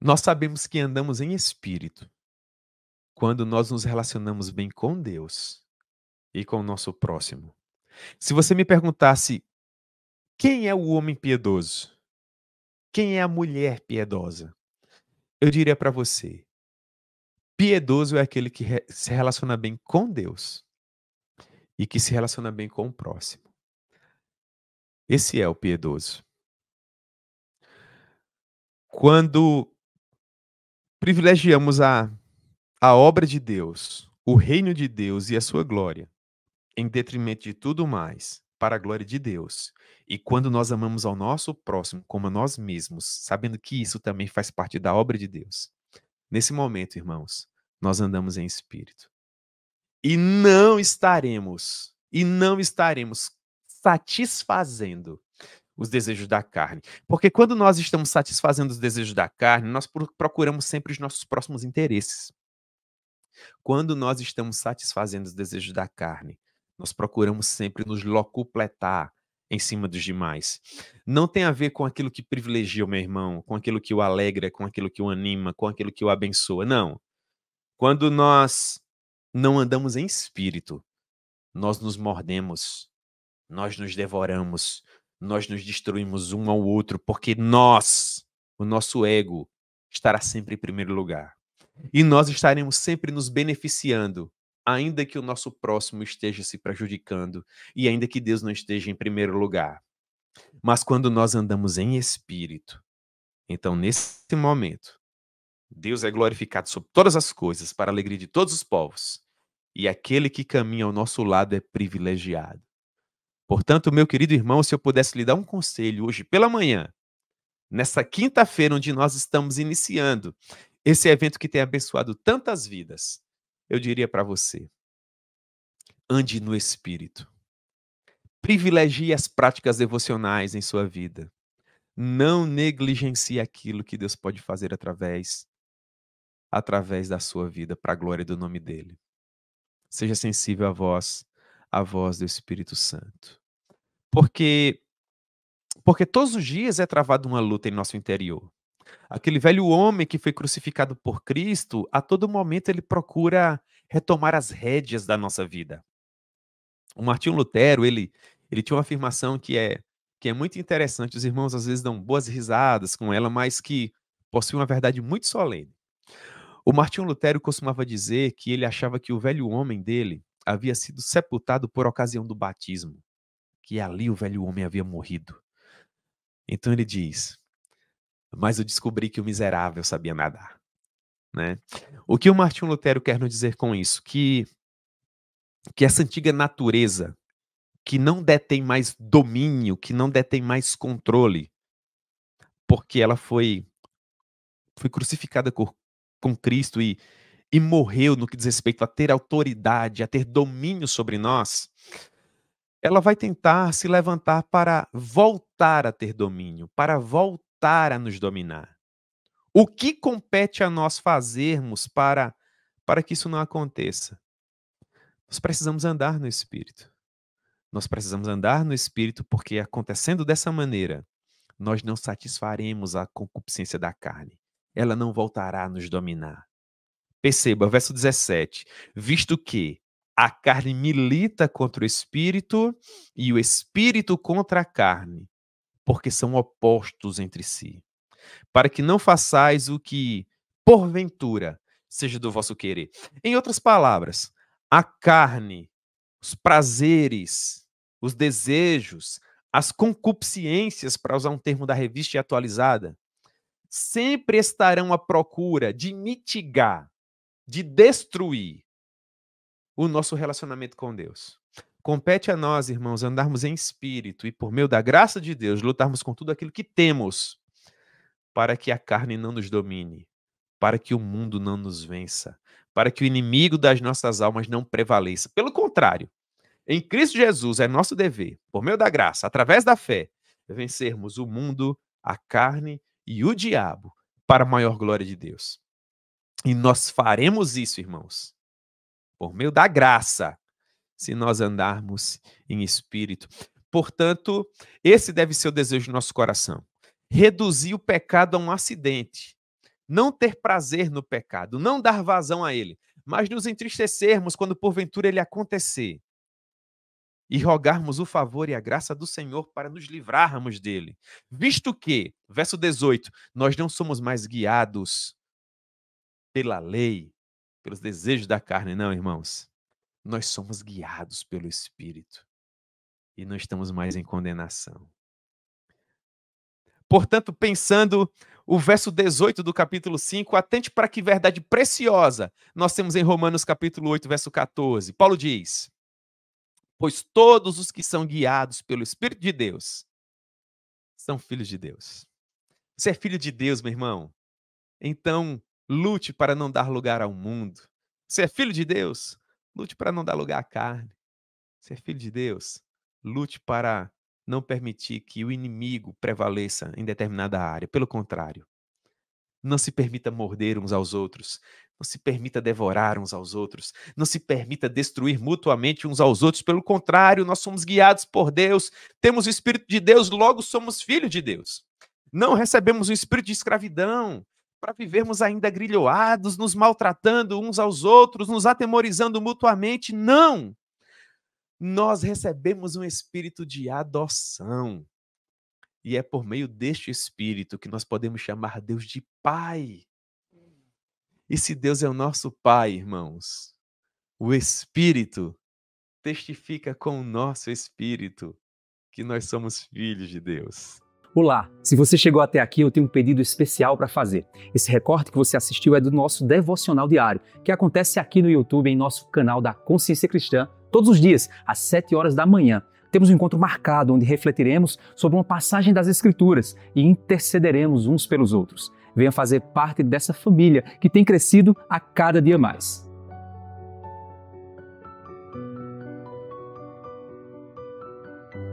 Nós sabemos que andamos em espírito quando nós nos relacionamos bem com Deus e com o nosso próximo. Se você me perguntasse quem é o homem piedoso, quem é a mulher piedosa, eu diria para você: piedoso é aquele que re se relaciona bem com Deus e que se relaciona bem com o próximo. Esse é o piedoso. Quando privilegiamos a, a obra de Deus, o reino de Deus e a sua glória, em detrimento de tudo mais, para a glória de Deus. E quando nós amamos ao nosso próximo como a nós mesmos, sabendo que isso também faz parte da obra de Deus, nesse momento, irmãos, nós andamos em espírito. E não estaremos, e não estaremos satisfazendo os desejos da carne. Porque quando nós estamos satisfazendo os desejos da carne, nós procuramos sempre os nossos próximos interesses. Quando nós estamos satisfazendo os desejos da carne, nós procuramos sempre nos locupletar em cima dos demais. Não tem a ver com aquilo que privilegia o meu irmão, com aquilo que o alegra, com aquilo que o anima, com aquilo que o abençoa. Não. Quando nós não andamos em espírito, nós nos mordemos, nós nos devoramos, nós nos destruímos um ao outro, porque nós, o nosso ego, estará sempre em primeiro lugar. E nós estaremos sempre nos beneficiando, ainda que o nosso próximo esteja se prejudicando e ainda que Deus não esteja em primeiro lugar. Mas quando nós andamos em espírito, então nesse momento, Deus é glorificado sobre todas as coisas, para a alegria de todos os povos. E aquele que caminha ao nosso lado é privilegiado. Portanto, meu querido irmão, se eu pudesse lhe dar um conselho hoje pela manhã, nessa quinta-feira onde nós estamos iniciando esse evento que tem abençoado tantas vidas, eu diria para você: ande no espírito. Privilegie as práticas devocionais em sua vida. Não negligencie aquilo que Deus pode fazer através através da sua vida para a glória do nome dele. Seja sensível à voz a voz do Espírito Santo. Porque porque todos os dias é travada uma luta em nosso interior. Aquele velho homem que foi crucificado por Cristo, a todo momento ele procura retomar as rédeas da nossa vida. O Martinho Lutero, ele ele tinha uma afirmação que é que é muito interessante, os irmãos às vezes dão boas risadas com ela, mas que possui uma verdade muito solene. O Martinho Lutero costumava dizer que ele achava que o velho homem dele havia sido sepultado por ocasião do batismo, que ali o velho homem havia morrido. Então ele diz: Mas eu descobri que o miserável sabia nadar. Né? O que o Martinho Lutero quer nos dizer com isso? Que, que essa antiga natureza, que não detém mais domínio, que não detém mais controle, porque ela foi, foi crucificada com, com Cristo e e morreu no que diz respeito a ter autoridade, a ter domínio sobre nós, ela vai tentar se levantar para voltar a ter domínio, para voltar a nos dominar. O que compete a nós fazermos para para que isso não aconteça? Nós precisamos andar no espírito. Nós precisamos andar no espírito porque acontecendo dessa maneira, nós não satisfaremos a concupiscência da carne. Ela não voltará a nos dominar. Perceba, verso 17: Visto que a carne milita contra o espírito e o espírito contra a carne, porque são opostos entre si, para que não façais o que, porventura, seja do vosso querer. Em outras palavras, a carne, os prazeres, os desejos, as concupiscências, para usar um termo da revista atualizada, sempre estarão à procura de mitigar de destruir o nosso relacionamento com Deus. Compete a nós, irmãos, andarmos em espírito e, por meio da graça de Deus, lutarmos com tudo aquilo que temos para que a carne não nos domine, para que o mundo não nos vença, para que o inimigo das nossas almas não prevaleça. Pelo contrário, em Cristo Jesus é nosso dever, por meio da graça, através da fé, vencermos o mundo, a carne e o diabo para a maior glória de Deus. E nós faremos isso, irmãos, por meio da graça, se nós andarmos em espírito. Portanto, esse deve ser o desejo do nosso coração. Reduzir o pecado a um acidente. Não ter prazer no pecado, não dar vazão a ele, mas nos entristecermos quando porventura ele acontecer e rogarmos o favor e a graça do Senhor para nos livrarmos dele. Visto que, verso 18, nós não somos mais guiados pela lei, pelos desejos da carne, não, irmãos. Nós somos guiados pelo Espírito e não estamos mais em condenação. Portanto, pensando o verso 18 do capítulo 5, atente para que verdade preciosa nós temos em Romanos capítulo 8, verso 14. Paulo diz: Pois todos os que são guiados pelo Espírito de Deus são filhos de Deus. Você é filho de Deus, meu irmão. Então, Lute para não dar lugar ao mundo. Você é filho de Deus? Lute para não dar lugar à carne. Você é filho de Deus? Lute para não permitir que o inimigo prevaleça em determinada área. Pelo contrário, não se permita morder uns aos outros, não se permita devorar uns aos outros, não se permita destruir mutuamente uns aos outros. Pelo contrário, nós somos guiados por Deus, temos o Espírito de Deus, logo somos filhos de Deus. Não recebemos o espírito de escravidão, para vivermos ainda grilhoados, nos maltratando uns aos outros, nos atemorizando mutuamente. Não! Nós recebemos um espírito de adoção. E é por meio deste espírito que nós podemos chamar Deus de Pai. E se Deus é o nosso Pai, irmãos, o Espírito testifica com o nosso espírito que nós somos filhos de Deus. Olá! Se você chegou até aqui, eu tenho um pedido especial para fazer. Esse recorte que você assistiu é do nosso devocional diário, que acontece aqui no YouTube, em nosso canal da Consciência Cristã, todos os dias, às 7 horas da manhã. Temos um encontro marcado onde refletiremos sobre uma passagem das Escrituras e intercederemos uns pelos outros. Venha fazer parte dessa família que tem crescido a cada dia mais.